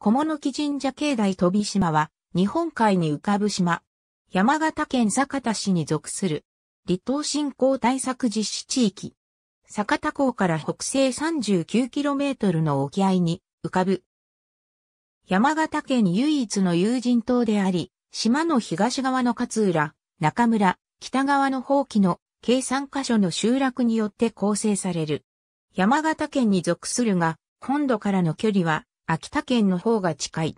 小物木神社境内飛島は、日本海に浮かぶ島。山形県酒田市に属する、離島振興対策実施地域。酒田港から北西 39km の沖合に浮かぶ。山形県唯一の有人島であり、島の東側の勝浦、中村、北側の宝記の計3カ所の集落によって構成される。山形県に属するが、本土からの距離は秋田県の方が近い。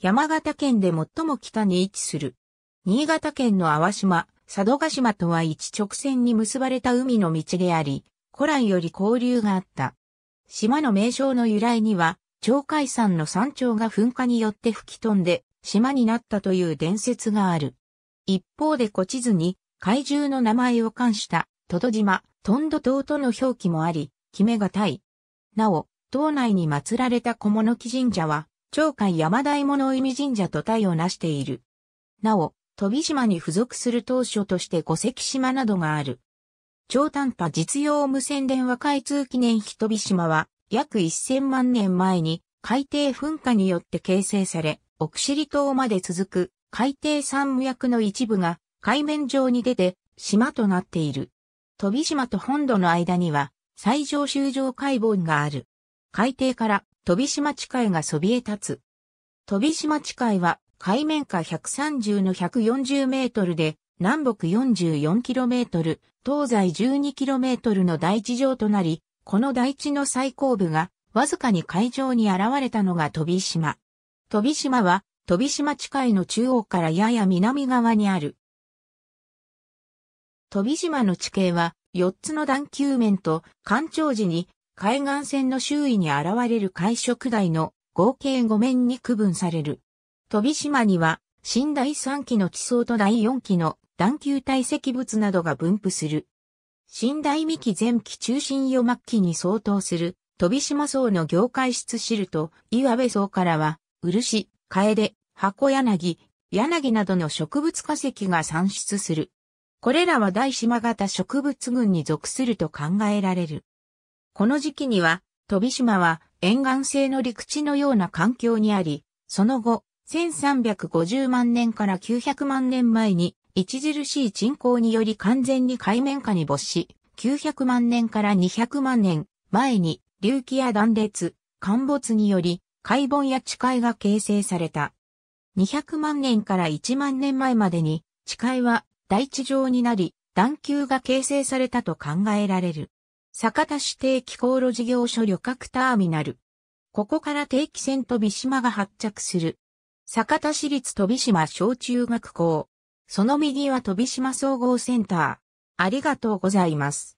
山形県で最も北に位置する。新潟県の淡島、佐渡島とは一直線に結ばれた海の道であり、古来より交流があった。島の名称の由来には、鳥海山の山頂が噴火によって吹き飛んで、島になったという伝説がある。一方で古地図に、怪獣の名前を冠した、トド島、トンド島との表記もあり、決めがたい。なお、島内に祀られた小物木神社は、長海山大物意味神社と対を成している。なお、飛島に付属する当初として五石島などがある。超短波実用無線電話開通記念日飛島は、約1000万年前に海底噴火によって形成され、奥尻島まで続く海底山脈の一部が海面上に出て島となっている。飛島と本土の間には最上終上海盆がある。海底から飛島地海がそびえ立つ。飛島地海は海面下130の140メートルで南北44キロメートル、東西12キロメートルの大地上となり、この大地の最高部がわずかに海上に現れたのが飛島。飛島は飛島地海の中央からやや南側にある。飛島の地形は4つの段球面と干潮時に海岸線の周囲に現れる海食台の合計5面に区分される。飛島には、新第3期の地層と第4期の断球体積物などが分布する。新第三期前期中心余末期に相当する、飛島層の業界室汁と岩部層からは、漆、楓、箱柳、柳などの植物化石が産出する。これらは大島型植物群に属すると考えられる。この時期には、飛島は沿岸性の陸地のような環境にあり、その後、1350万年から900万年前に、著しい人口により完全に海面下に没し、900万年から200万年前に、隆起や断裂、陥没により、海盆や地海が形成された。200万年から1万年前までに、地海は大地上になり、断球が形成されたと考えられる。酒田市定期航路事業所旅客ターミナル。ここから定期船飛島が発着する。酒田市立飛島小中学校。その右は飛島総合センター。ありがとうございます。